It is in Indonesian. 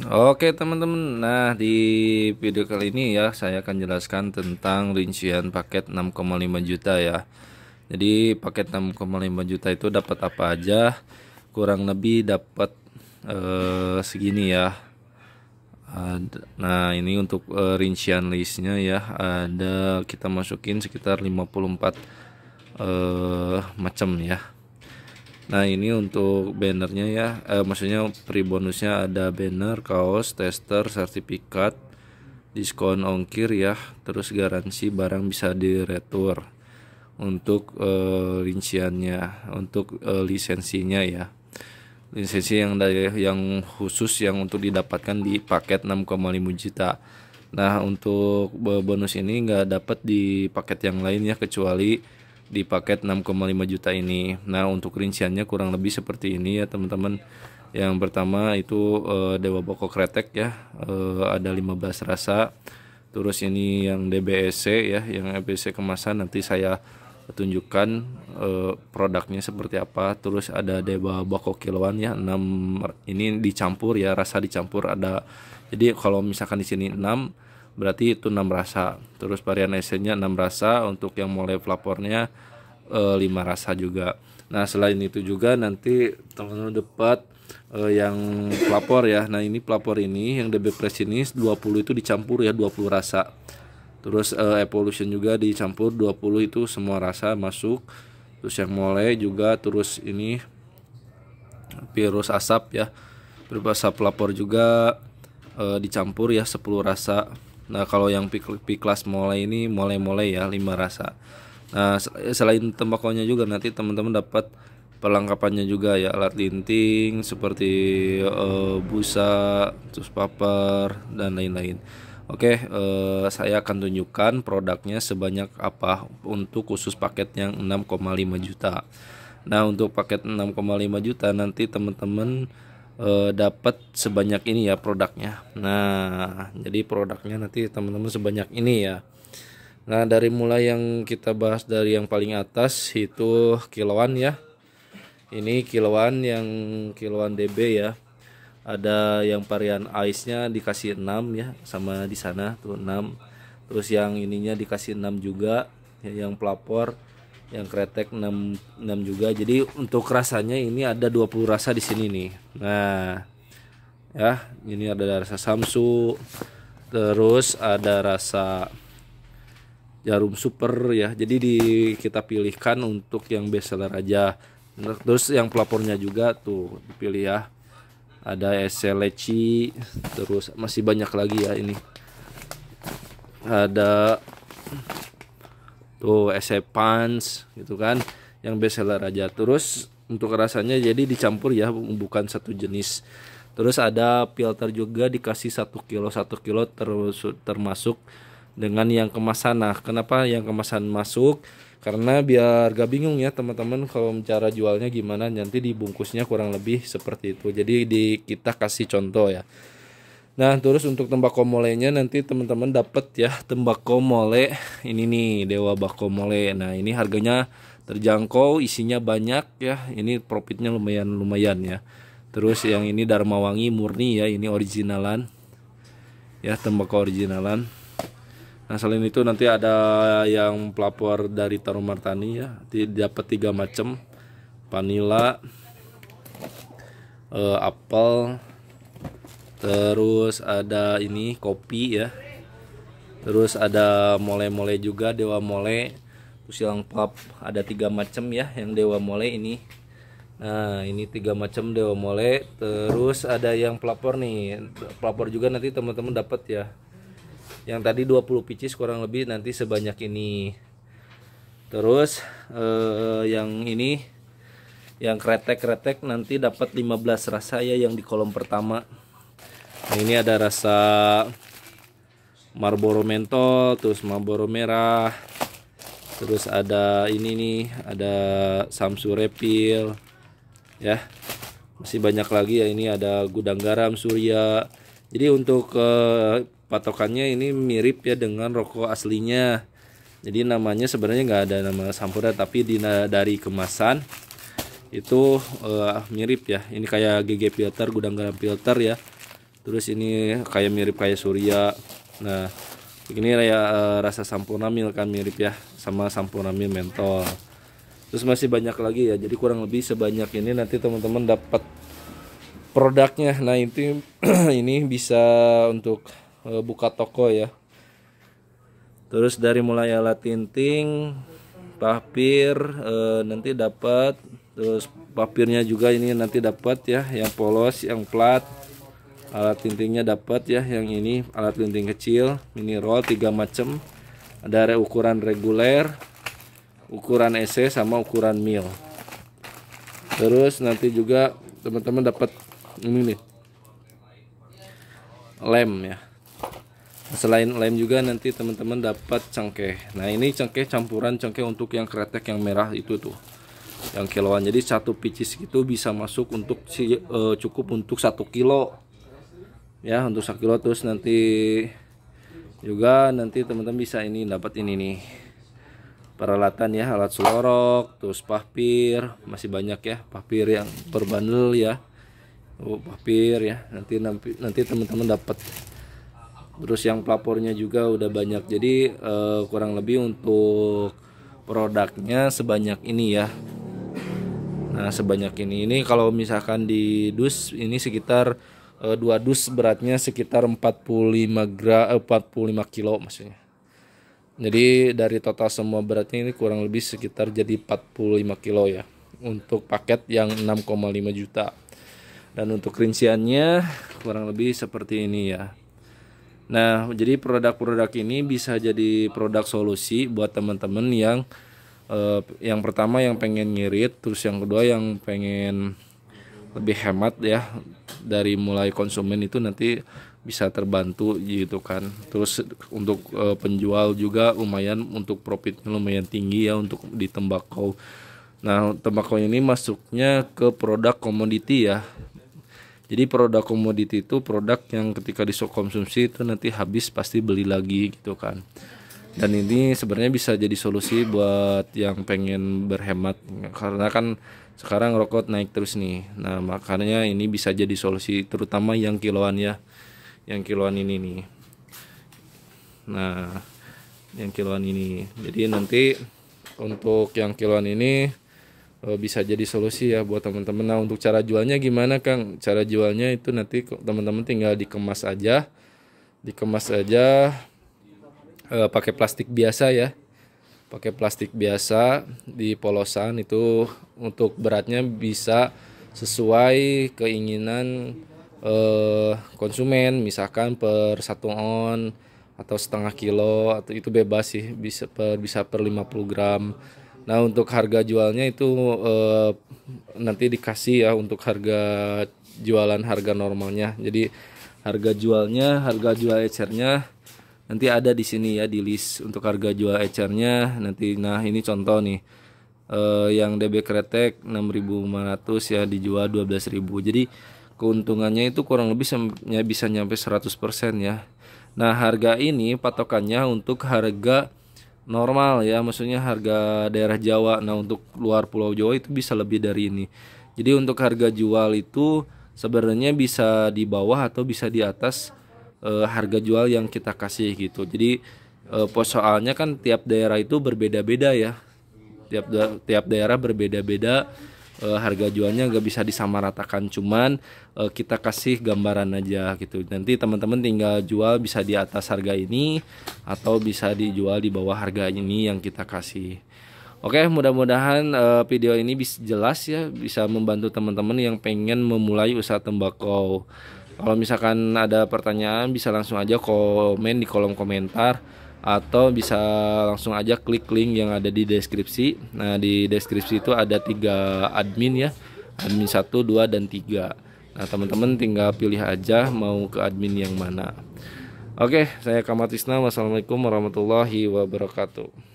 Oke teman-teman, nah di video kali ini ya saya akan jelaskan tentang rincian paket 6,5 juta ya Jadi paket 6,5 juta itu dapat apa aja, kurang lebih dapat eh, segini ya Nah ini untuk eh, rincian listnya ya, ada kita masukin sekitar 54 eh, macam ya Nah ini untuk bannernya ya, eh, maksudnya pre bonusnya ada banner, kaos, tester, sertifikat, diskon ongkir ya, terus garansi barang bisa diretur untuk eh, rinciannya, untuk eh, lisensinya ya, lisensi yang dari yang khusus yang untuk didapatkan di paket 6,5 juta. Nah untuk eh, bonus ini nggak dapat di paket yang lain ya kecuali di paket 6,5 juta ini. Nah, untuk rinciannya kurang lebih seperti ini ya, teman-teman. Yang pertama itu uh, Dewa Boko Kretek ya. Uh, ada 15 rasa. Terus ini yang DBSC ya, yang EBC kemasan nanti saya tunjukkan uh, produknya seperti apa terus ada dewa Boko kiloan ya 6 ini dicampur ya rasa dicampur ada jadi kalau misalkan di sini 6 berarti itu 6 rasa terus varian esennya 6 rasa untuk yang mulai pelapornya e, eh, 5 rasa juga nah selain itu juga nanti teman-teman dapat e, yang pelapor ya nah ini pelapor ini yang DB Press ini 20 itu dicampur ya 20 rasa terus e, Evolution juga dicampur 20 itu semua rasa masuk terus yang mulai juga terus ini virus asap ya virus asap pelapor juga e, dicampur ya 10 rasa Nah, kalau yang piklas mulai ini mulai-mulai ya lima rasa. Nah, selain tembakonya juga nanti teman-teman dapat perlengkapannya juga ya alat linting seperti uh, busa, terus paper dan lain-lain. Oke, uh, saya akan tunjukkan produknya sebanyak apa untuk khusus paket yang 6,5 juta. Nah, untuk paket 6,5 juta nanti teman-teman e, dapat sebanyak ini ya produknya. Nah, jadi produknya nanti teman-teman sebanyak ini ya. Nah, dari mulai yang kita bahas dari yang paling atas itu kiloan ya. Ini kiloan yang kiloan DB ya. Ada yang varian ice-nya dikasih 6 ya sama di sana tuh 6. Terus yang ininya dikasih 6 juga ya, yang pelapor yang kretek 6 6 juga. Jadi untuk rasanya ini ada 20 rasa di sini nih. Nah, ya, ini ada rasa samsu, terus ada rasa jarum super ya. Jadi di kita pilihkan untuk yang best seller aja. Terus yang pelapornya juga tuh dipilih ya. Ada esel leci, terus masih banyak lagi ya ini. Ada tuh oh, esai pans gitu kan yang best seller aja terus untuk rasanya jadi dicampur ya bukan satu jenis terus ada filter juga dikasih satu kilo satu kilo terus termasuk dengan yang kemasan nah kenapa yang kemasan masuk karena biar gak bingung ya teman-teman kalau cara jualnya gimana nanti dibungkusnya kurang lebih seperti itu jadi di kita kasih contoh ya Nah, terus untuk tembakau molenya nanti teman-teman dapat ya tembakau mole ini nih Dewa Bako Mole. Nah, ini harganya terjangkau, isinya banyak ya. Ini profitnya lumayan lumayan ya. Terus yang ini Dharma Wangi murni ya, ini originalan. Ya, tembakau originalan. Nah, selain itu nanti ada yang pelapor dari Tarumartani ya. Dapat tiga macam vanilla eh, apel terus ada ini kopi ya terus ada mole-mole juga dewa mole terus yang pop ada tiga macam ya yang dewa mole ini nah ini tiga macam dewa mole terus ada yang pelapor nih pelapor juga nanti teman-teman dapat ya yang tadi 20 picis kurang lebih nanti sebanyak ini terus eh, yang ini yang kretek-kretek nanti dapat 15 rasa ya yang di kolom pertama nah, ini ada rasa Marlboro mentol terus Marlboro merah terus ada ini nih ada Samsu Repil ya masih banyak lagi ya ini ada gudang garam Surya jadi untuk eh, patokannya ini mirip ya dengan rokok aslinya jadi namanya sebenarnya nggak ada nama sampurna tapi di, dari kemasan itu uh, mirip ya ini kayak GG filter gudang garam filter ya terus ini kayak mirip kayak surya nah ini ya rasa sampurna mil kan mirip ya sama sampurna mil mentol terus masih banyak lagi ya jadi kurang lebih sebanyak ini nanti teman-teman dapat produknya nah itu ini bisa untuk eh, buka toko ya terus dari mulai alat tinting papir eh, nanti dapat terus papirnya juga ini nanti dapat ya yang polos yang plat alat lintingnya dapat ya yang ini alat linting kecil mini roll tiga macam ada ukuran reguler ukuran SC e sama ukuran mil terus nanti juga teman-teman dapat ini nih lem ya selain lem juga nanti teman-teman dapat cengkeh nah ini cengkeh campuran cengkeh untuk yang kretek yang merah itu tuh yang kiloan jadi satu picis itu bisa masuk untuk si, uh, cukup untuk satu kilo ya untuk saki lotus nanti juga nanti teman-teman bisa ini dapat ini nih peralatan ya alat selorok terus papir masih banyak ya papir yang berbandel ya oh, papir ya nanti nanti, teman-teman dapat terus yang pelapornya juga udah banyak jadi eh, kurang lebih untuk produknya sebanyak ini ya nah sebanyak ini ini kalau misalkan di dus ini sekitar Eh, dua dus beratnya sekitar 45 gra, eh, 45 kilo maksudnya jadi dari total semua beratnya ini kurang lebih sekitar jadi 45 kilo ya untuk paket yang 6,5 juta dan untuk rinciannya kurang lebih seperti ini ya Nah, jadi produk-produk ini bisa jadi produk solusi buat teman-teman yang eh, yang pertama yang pengen ngirit, terus yang kedua yang pengen lebih hemat ya dari mulai konsumen itu nanti bisa terbantu gitu kan terus untuk e, penjual juga lumayan untuk profitnya lumayan tinggi ya untuk di tembakau nah tembakau ini masuknya ke produk komoditi ya jadi produk komoditi itu produk yang ketika disok konsumsi itu nanti habis pasti beli lagi gitu kan dan ini sebenarnya bisa jadi solusi buat yang pengen berhemat karena kan sekarang rokok naik terus nih nah makanya ini bisa jadi solusi terutama yang kiloan ya yang kiloan ini nih nah yang kiloan ini jadi nanti untuk yang kiloan ini eh, bisa jadi solusi ya buat teman-teman nah untuk cara jualnya gimana Kang cara jualnya itu nanti teman-teman tinggal dikemas aja dikemas aja e, pakai plastik biasa ya pakai plastik biasa di polosan itu untuk beratnya bisa sesuai keinginan eh, konsumen misalkan per satu on atau setengah kilo atau itu bebas sih bisa per bisa per 50 gram nah untuk harga jualnya itu eh, nanti dikasih ya untuk harga jualan harga normalnya jadi harga jualnya harga jual ecernya nanti ada di sini ya di list untuk harga jual ecernya nanti nah ini contoh nih uh, yang DB Kretek 6500 ya dijual 12.000 jadi keuntungannya itu kurang lebih ya bisa nyampe 100% ya nah harga ini patokannya untuk harga normal ya maksudnya harga daerah Jawa nah untuk luar pulau Jawa itu bisa lebih dari ini jadi untuk harga jual itu sebenarnya bisa di bawah atau bisa di atas uh, harga jual yang kita kasih gitu. Jadi uh, eh, pos soalnya kan tiap daerah itu berbeda-beda ya. Tiap da tiap daerah berbeda-beda uh, harga jualnya nggak bisa disamaratakan cuman uh, kita kasih gambaran aja gitu nanti teman-teman tinggal jual bisa di atas harga ini atau bisa dijual di bawah harga ini yang kita kasih oke mudah-mudahan uh, video ini bisa jelas ya bisa membantu teman-teman yang pengen memulai usaha tembakau kalau misalkan ada pertanyaan bisa langsung aja komen di kolom komentar atau bisa langsung aja klik link yang ada di deskripsi. Nah, di deskripsi itu ada tiga admin ya. Admin 1, 2 dan 3. Nah, teman-teman tinggal pilih aja mau ke admin yang mana. Oke, saya Kamatisna. Wassalamualaikum warahmatullahi wabarakatuh.